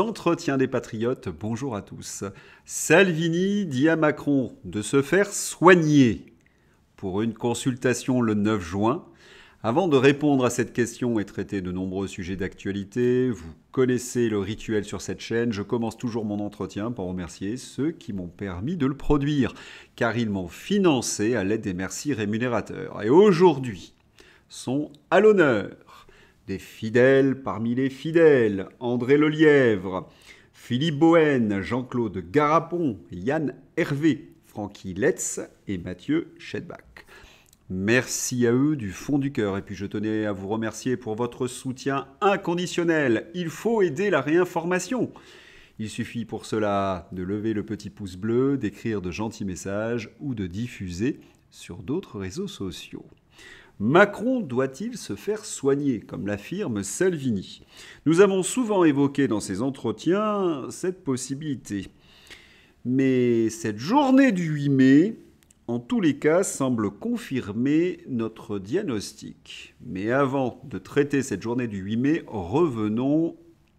Entretien des patriotes. Bonjour à tous. Salvini dit à Macron de se faire soigner pour une consultation le 9 juin. Avant de répondre à cette question et traiter de nombreux sujets d'actualité, vous connaissez le rituel sur cette chaîne, je commence toujours mon entretien pour remercier ceux qui m'ont permis de le produire, car ils m'ont financé à l'aide des merci rémunérateurs. Et aujourd'hui, sont à l'honneur des fidèles parmi les fidèles, André Lelièvre, Philippe Bohen, Jean-Claude Garapon, Yann Hervé, Francky Letz et Mathieu Schedbach. Merci à eux du fond du cœur. Et puis je tenais à vous remercier pour votre soutien inconditionnel. Il faut aider la réinformation. Il suffit pour cela de lever le petit pouce bleu, d'écrire de gentils messages ou de diffuser sur d'autres réseaux sociaux. Macron doit-il se faire soigner, comme l'affirme Salvini Nous avons souvent évoqué dans ces entretiens cette possibilité. Mais cette journée du 8 mai, en tous les cas, semble confirmer notre diagnostic. Mais avant de traiter cette journée du 8 mai, revenons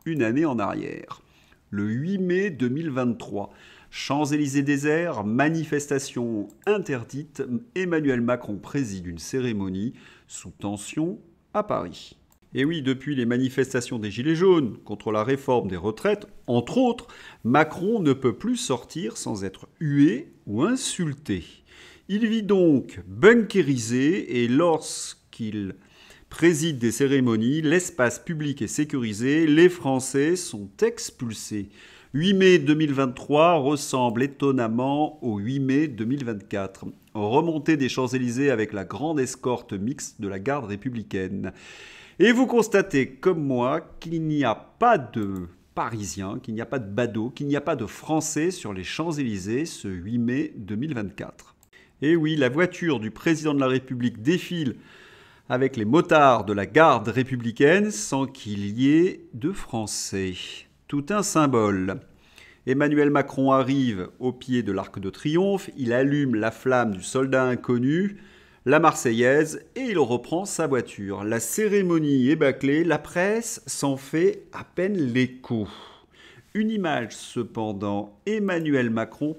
une année en arrière. Le 8 mai 2023, Champs-Élysées désert, manifestation interdite, Emmanuel Macron préside une cérémonie sous tension à Paris. Et oui, depuis les manifestations des Gilets jaunes contre la réforme des retraites, entre autres, Macron ne peut plus sortir sans être hué ou insulté. Il vit donc bunkerisé et lorsqu'il préside des cérémonies, l'espace public est sécurisé, les Français sont expulsés. 8 mai 2023 ressemble étonnamment au 8 mai 2024. Remontée des Champs-Élysées avec la grande escorte mixte de la garde républicaine. Et vous constatez, comme moi, qu'il n'y a pas de Parisiens, qu'il n'y a pas de badauds, qu'il n'y a pas de Français sur les Champs-Élysées ce 8 mai 2024. Et eh oui, la voiture du président de la République défile avec les motards de la garde républicaine sans qu'il y ait de Français tout un symbole. Emmanuel Macron arrive au pied de l'Arc de Triomphe, il allume la flamme du soldat inconnu, la Marseillaise, et il reprend sa voiture. La cérémonie est bâclée, la presse s'en fait à peine l'écho. Une image cependant, Emmanuel Macron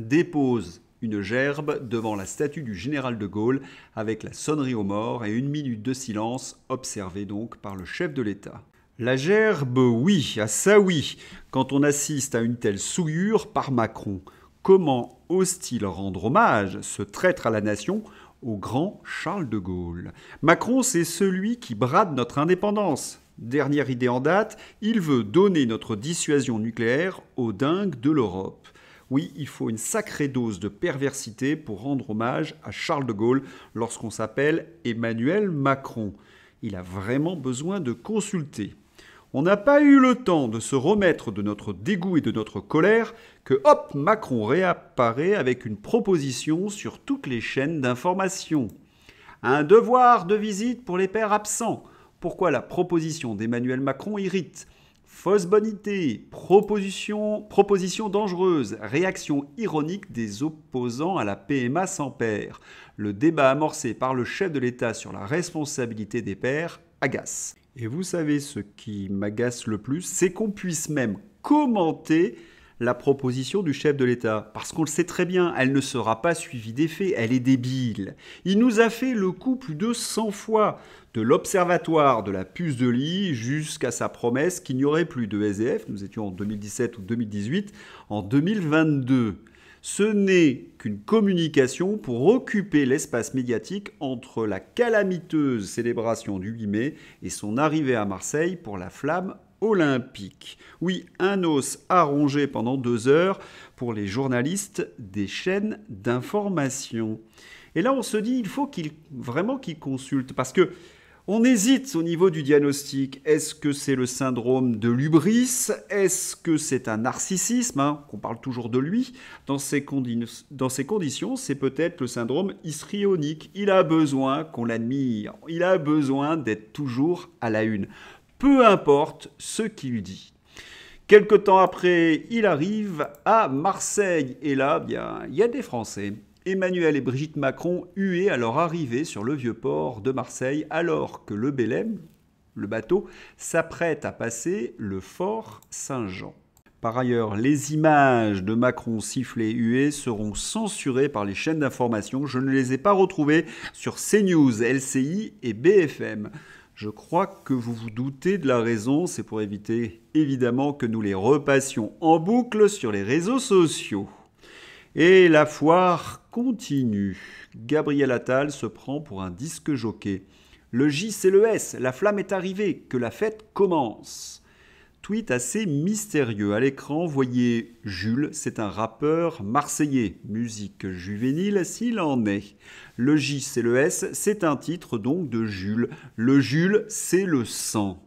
dépose une gerbe devant la statue du général de Gaulle avec la sonnerie aux morts et une minute de silence observée donc par le chef de l'État. La gerbe, oui, à ça oui, quand on assiste à une telle souillure par Macron. Comment ose-t-il rendre hommage, ce traître à la nation, au grand Charles de Gaulle Macron, c'est celui qui brade notre indépendance. Dernière idée en date, il veut donner notre dissuasion nucléaire aux dingues de l'Europe. Oui, il faut une sacrée dose de perversité pour rendre hommage à Charles de Gaulle lorsqu'on s'appelle Emmanuel Macron. Il a vraiment besoin de consulter on n'a pas eu le temps de se remettre de notre dégoût et de notre colère que hop, Macron réapparaît avec une proposition sur toutes les chaînes d'information. Un devoir de visite pour les pères absents. Pourquoi la proposition d'Emmanuel Macron irrite Fausse bonité, proposition, proposition dangereuse, réaction ironique des opposants à la PMA sans père. Le débat amorcé par le chef de l'État sur la responsabilité des pères agace. Et vous savez, ce qui m'agace le plus, c'est qu'on puisse même commenter la proposition du chef de l'État. Parce qu'on le sait très bien, elle ne sera pas suivie d'effet. elle est débile. Il nous a fait le coup plus de 100 fois, de l'observatoire de la puce de lit jusqu'à sa promesse qu'il n'y aurait plus de SDF, nous étions en 2017 ou 2018, en 2022 ce n'est qu'une communication pour occuper l'espace médiatique entre la calamiteuse célébration du 8 mai et son arrivée à Marseille pour la flamme olympique. Oui, un os à pendant deux heures pour les journalistes des chaînes d'information. Et là, on se dit, il faut qu'il vraiment qu'ils consultent, parce que on hésite au niveau du diagnostic. Est-ce que c'est le syndrome de l'ubris Est-ce que c'est un narcissisme On hein, Qu'on parle toujours de lui. Dans ces, conditions, c'est peut-être le syndrome histrionique. Il a besoin qu'on l'admire. Il a besoin d'être toujours à la une. Peu importe ce qu'il lui dit. Quelque temps après, il arrive à Marseille. Et là, il y a des Français. Emmanuel et Brigitte Macron huaient à leur arrivée sur le vieux port de Marseille alors que le Bélem, le bateau, s'apprête à passer le fort Saint-Jean. Par ailleurs, les images de Macron sifflé hué seront censurées par les chaînes d'information. Je ne les ai pas retrouvées sur CNews, LCI et BFM. Je crois que vous vous doutez de la raison, c'est pour éviter évidemment que nous les repassions en boucle sur les réseaux sociaux. Et la foire continue. Gabriel Attal se prend pour un disque jockey. Le J, c'est le S, la flamme est arrivée, que la fête commence. Tweet assez mystérieux. À l'écran, voyez Jules, c'est un rappeur marseillais, musique juvénile s'il en est. Le J, c'est le S, c'est un titre donc de Jules. Le Jules, c'est le sang.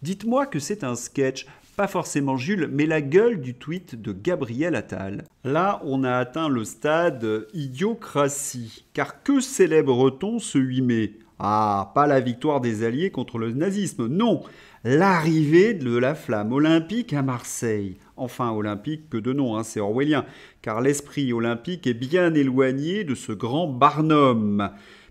Dites-moi que c'est un sketch pas forcément Jules, mais la gueule du tweet de Gabriel Attal. Là, on a atteint le stade idiocratie. Car que célèbre-t-on ce 8 mai Ah, pas la victoire des Alliés contre le nazisme, non L'arrivée de la flamme olympique à Marseille. Enfin, olympique que de nom, hein, c'est orwellien, car l'esprit olympique est bien éloigné de ce grand Barnum.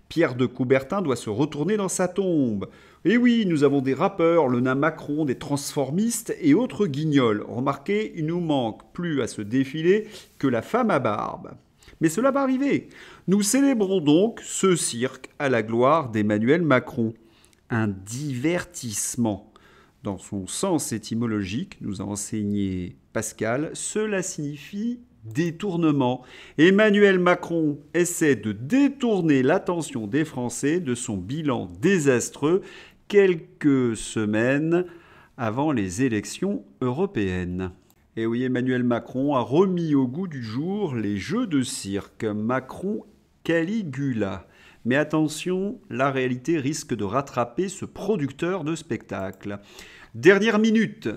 Pierre de Coubertin doit se retourner dans sa tombe. Et eh oui, nous avons des rappeurs, le nain Macron, des transformistes et autres guignols. Remarquez, il nous manque plus à ce défilé que la femme à barbe. Mais cela va arriver. Nous célébrons donc ce cirque à la gloire d'Emmanuel Macron. Un divertissement. Dans son sens étymologique, nous a enseigné Pascal, cela signifie détournement. Emmanuel Macron essaie de détourner l'attention des Français de son bilan désastreux quelques semaines avant les élections européennes. Et oui, Emmanuel Macron a remis au goût du jour les jeux de cirque Macron Caligula. Mais attention, la réalité risque de rattraper ce producteur de spectacle. Dernière minute,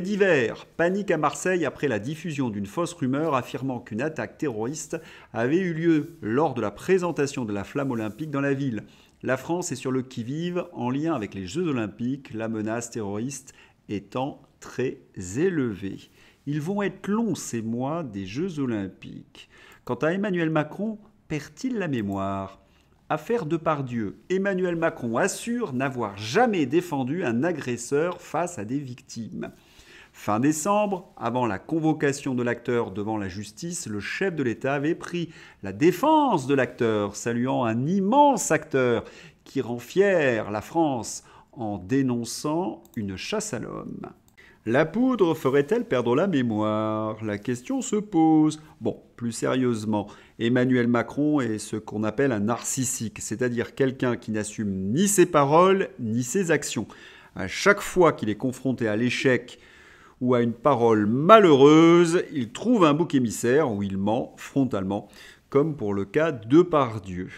divers, panique à Marseille après la diffusion d'une fausse rumeur affirmant qu'une attaque terroriste avait eu lieu lors de la présentation de la flamme olympique dans la ville. La France est sur le qui-vive en lien avec les Jeux olympiques, la menace terroriste étant très élevée. Ils vont être longs ces mois des Jeux olympiques. Quant à Emmanuel Macron, perd-il la mémoire Affaire de Pardieu, Emmanuel Macron assure n'avoir jamais défendu un agresseur face à des victimes. Fin décembre, avant la convocation de l'acteur devant la justice, le chef de l'État avait pris la défense de l'acteur, saluant un immense acteur qui rend fière la France en dénonçant une chasse à l'homme. La poudre ferait-elle perdre la mémoire La question se pose. Bon, plus sérieusement, Emmanuel Macron est ce qu'on appelle un narcissique, c'est-à-dire quelqu'un qui n'assume ni ses paroles ni ses actions. À chaque fois qu'il est confronté à l'échec, ou à une parole malheureuse, il trouve un bouc émissaire où il ment frontalement, comme pour le cas de Pardieu.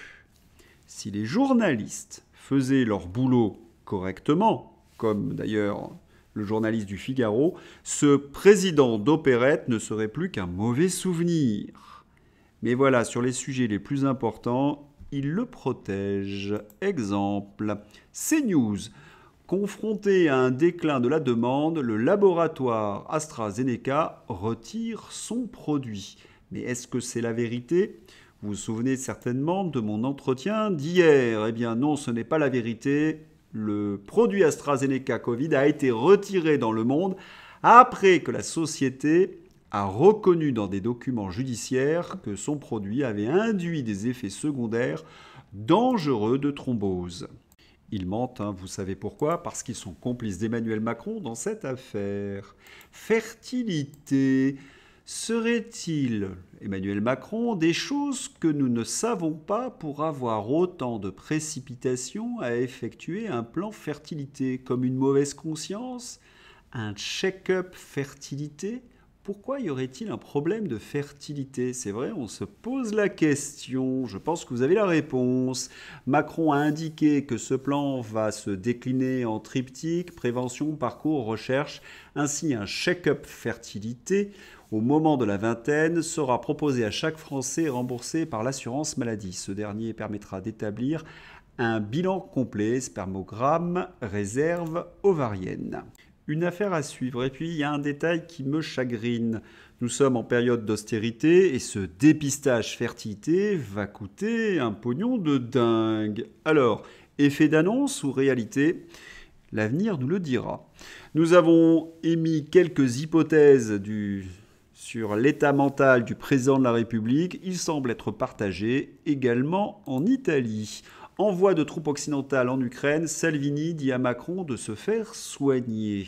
Si les journalistes faisaient leur boulot correctement, comme d'ailleurs le journaliste du Figaro, ce président d'opérette ne serait plus qu'un mauvais souvenir. Mais voilà, sur les sujets les plus importants, il le protège. Exemple, CNews Confronté à un déclin de la demande, le laboratoire AstraZeneca retire son produit. Mais est-ce que c'est la vérité Vous vous souvenez certainement de mon entretien d'hier. Eh bien non, ce n'est pas la vérité. Le produit AstraZeneca Covid a été retiré dans le monde après que la société a reconnu dans des documents judiciaires que son produit avait induit des effets secondaires dangereux de thrombose. Ils mentent, hein, vous savez pourquoi Parce qu'ils sont complices d'Emmanuel Macron dans cette affaire. Fertilité. Serait-il, Emmanuel Macron, des choses que nous ne savons pas pour avoir autant de précipitation à effectuer un plan fertilité, comme une mauvaise conscience, un check-up fertilité pourquoi y aurait-il un problème de fertilité C'est vrai, on se pose la question, je pense que vous avez la réponse. Macron a indiqué que ce plan va se décliner en triptyque, prévention, parcours, recherche, ainsi un check-up fertilité au moment de la vingtaine sera proposé à chaque Français remboursé par l'assurance maladie. Ce dernier permettra d'établir un bilan complet, spermogramme, réserve ovarienne. Une affaire à suivre. Et puis, il y a un détail qui me chagrine. Nous sommes en période d'austérité et ce dépistage fertilité va coûter un pognon de dingue. Alors, effet d'annonce ou réalité L'avenir nous le dira. Nous avons émis quelques hypothèses du... sur l'état mental du président de la République. Il semble être partagé également en Italie. Envoi de troupes occidentales en Ukraine, Salvini dit à Macron de se faire soigner.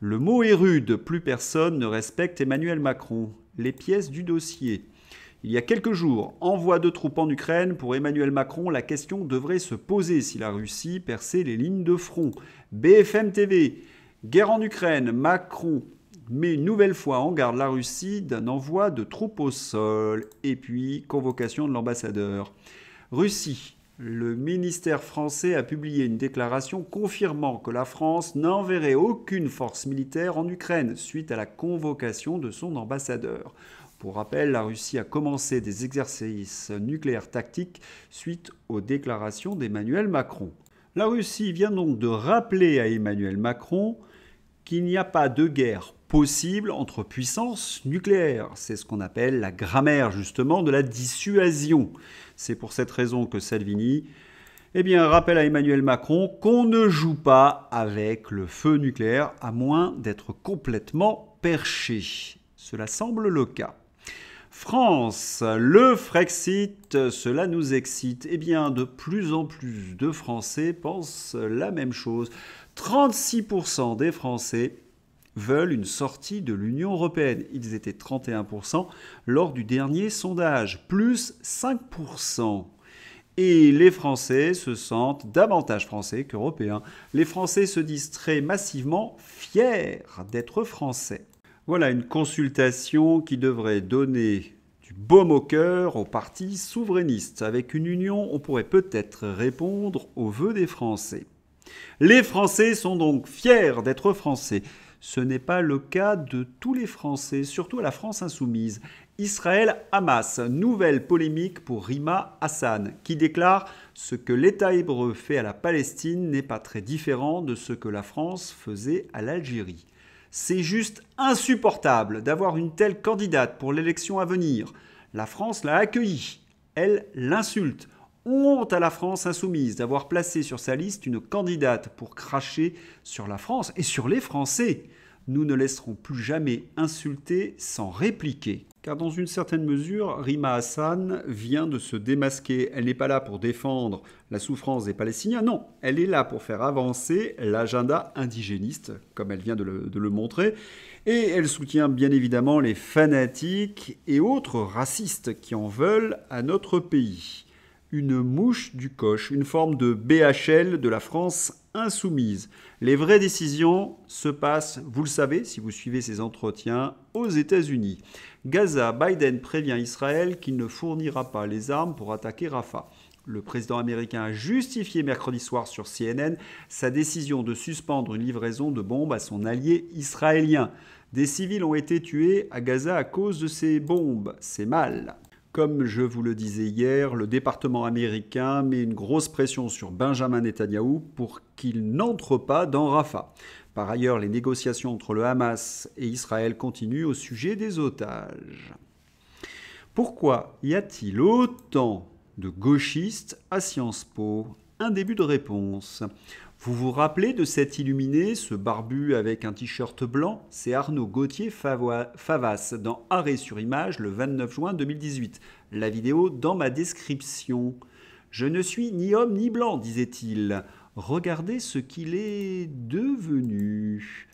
Le mot est rude, plus personne ne respecte Emmanuel Macron. Les pièces du dossier. Il y a quelques jours, envoi de troupes en Ukraine, pour Emmanuel Macron, la question devrait se poser si la Russie perçait les lignes de front. BFM TV, guerre en Ukraine, Macron met une nouvelle fois en garde la Russie d'un envoi de troupes au sol. Et puis, convocation de l'ambassadeur. Russie, le ministère français a publié une déclaration confirmant que la France n'enverrait aucune force militaire en Ukraine suite à la convocation de son ambassadeur. Pour rappel, la Russie a commencé des exercices nucléaires tactiques suite aux déclarations d'Emmanuel Macron. La Russie vient donc de rappeler à Emmanuel Macron qu'il n'y a pas de guerre possible entre puissances nucléaires. C'est ce qu'on appelle la grammaire justement de la dissuasion. C'est pour cette raison que Salvini eh bien, rappelle à Emmanuel Macron qu'on ne joue pas avec le feu nucléaire à moins d'être complètement perché. Cela semble le cas. France, le Frexit, cela nous excite. Eh bien, de plus en plus de Français pensent la même chose. 36% des Français veulent une sortie de l'Union européenne. Ils étaient 31% lors du dernier sondage, plus 5%. Et les Français se sentent davantage français qu'européens. Les Français se disent très massivement fiers d'être français. Voilà une consultation qui devrait donner du baume au cœur aux partis souverainistes. Avec une union, on pourrait peut-être répondre aux vœux des Français. Les Français sont donc fiers d'être français. Ce n'est pas le cas de tous les Français, surtout à la France insoumise. Israël-Hamas, nouvelle polémique pour Rima Hassan, qui déclare Ce que l'État hébreu fait à la Palestine n'est pas très différent de ce que la France faisait à l'Algérie. C'est juste insupportable d'avoir une telle candidate pour l'élection à venir. La France l'a accueillie, elle l'insulte honte à la France insoumise d'avoir placé sur sa liste une candidate pour cracher sur la France et sur les Français. Nous ne laisserons plus jamais insulter sans répliquer. Car dans une certaine mesure, Rima Hassan vient de se démasquer. Elle n'est pas là pour défendre la souffrance des Palestiniens, non, elle est là pour faire avancer l'agenda indigéniste, comme elle vient de le, de le, montrer. Et elle soutient bien évidemment les fanatiques et autres racistes qui en veulent à notre pays une mouche du coche, une forme de BHL de la France insoumise. Les vraies décisions se passent, vous le savez si vous suivez ces entretiens, aux États-Unis. Gaza, Biden prévient Israël qu'il ne fournira pas les armes pour attaquer Rafah. Le président américain a justifié mercredi soir sur CNN sa décision de suspendre une livraison de bombes à son allié israélien. Des civils ont été tués à Gaza à cause de ces bombes. C'est mal. Comme je vous le disais hier, le département américain met une grosse pression sur Benjamin Netanyahou pour qu'il n'entre pas dans Rafah. Par ailleurs, les négociations entre le Hamas et Israël continuent au sujet des otages. Pourquoi y a-t-il autant de gauchistes à Sciences Po Un début de réponse. Vous vous rappelez de cet illuminé, ce barbu avec un t-shirt blanc C'est Arnaud Gauthier Favas dans Arrêt sur image le 29 juin 2018. La vidéo dans ma description. Je ne suis ni homme ni blanc, disait-il. Regardez ce qu'il est devenu.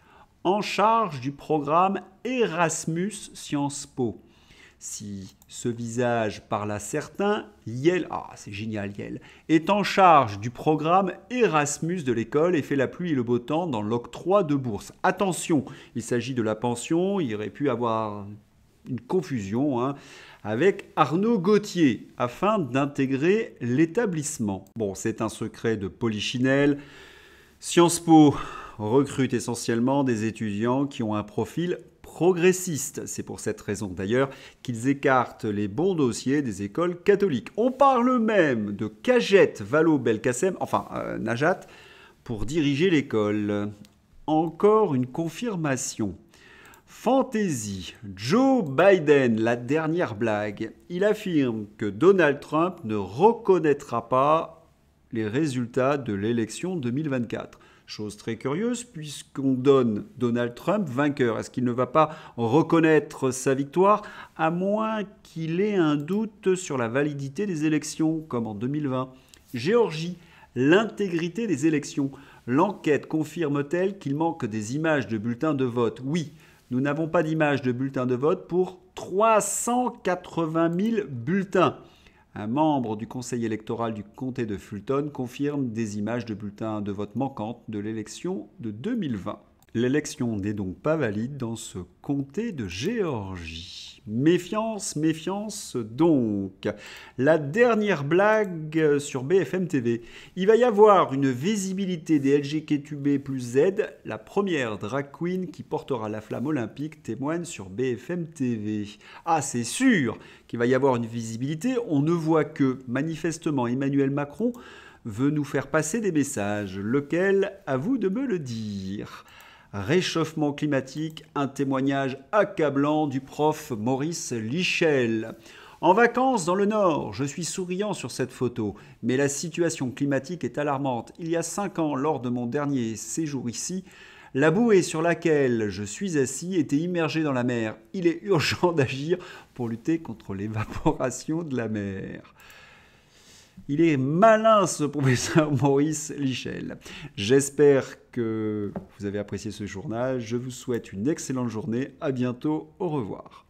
En charge du programme Erasmus Sciences Po si ce visage parle à certains, Yel ah c'est génial Yel est en charge du programme Erasmus de l'école et fait la pluie et le beau temps dans l'octroi de bourse. Attention, il s'agit de la pension, il aurait pu avoir une confusion hein, avec Arnaud Gauthier afin d'intégrer l'établissement. Bon, c'est un secret de Polichinelle. Sciences Po recrute essentiellement des étudiants qui ont un profil progressistes. C'est pour cette raison d'ailleurs qu'ils écartent les bons dossiers des écoles catholiques. On parle même de Kajet Valo, belkacem enfin euh, Najat, pour diriger l'école. Encore une confirmation. Fantaisie. Joe Biden, la dernière blague. Il affirme que Donald Trump ne reconnaîtra pas les résultats de l'élection 2024. Chose très curieuse, puisqu'on donne Donald Trump vainqueur. Est-ce qu'il ne va pas reconnaître sa victoire, à moins qu'il ait un doute sur la validité des élections, comme en 2020 Géorgie, l'intégrité des élections. L'enquête confirme-t-elle qu'il manque des images de bulletins de vote Oui, nous n'avons pas d'images de bulletins de vote pour 380 000 bulletins. Un membre du conseil électoral du comté de Fulton confirme des images de bulletins de vote manquantes de l'élection de 2020. L'élection n'est donc pas valide dans ce comté de Géorgie. Méfiance, méfiance donc. La dernière blague sur BFM TV. Il va y avoir une visibilité des LGBTQB plus Z. La première drag queen qui portera la flamme olympique témoigne sur BFM TV. Ah, c'est sûr qu'il va y avoir une visibilité. On ne voit que, manifestement, Emmanuel Macron veut nous faire passer des messages. Lequel, à vous de me le dire. Réchauffement climatique, un témoignage accablant du prof Maurice Lichel. En vacances dans le Nord, je suis souriant sur cette photo, mais la situation climatique est alarmante. Il y a cinq ans, lors de mon dernier séjour ici, la bouée sur laquelle je suis assis était immergée dans la mer. Il est urgent d'agir pour lutter contre l'évaporation de la mer. Il est malin ce professeur Maurice Lichel. J'espère que vous avez apprécié ce journal. Je vous souhaite une excellente journée. À bientôt. Au revoir.